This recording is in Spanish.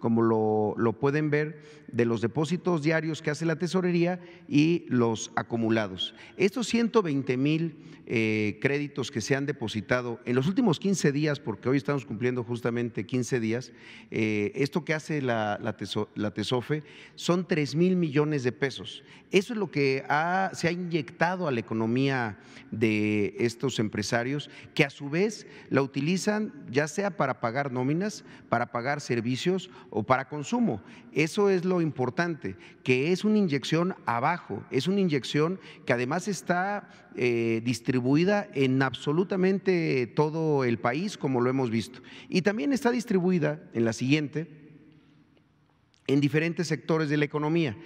como lo, pueden ver, de los depósitos diarios que hace la tesorería y los acumulados. Estos 120 mil eh, créditos que se han depositado en los últimos 15 días, porque hoy estamos cumpliendo justamente 15 días, eh, esto que hace la, TESOFE son 3 mil millones de pesos. Eso es lo que se ha inyectado a la economía de estos empresarios, que a su vez la utilizan ya sea para pagar nóminas, para pagar servicios o para consumo. Eso es lo importante, que es una inyección abajo, es una inyección que además está eh, distribuida en absolutamente todo el país, como lo hemos visto. Y también está distribuida en la siguiente, en diferentes sectores de la economía.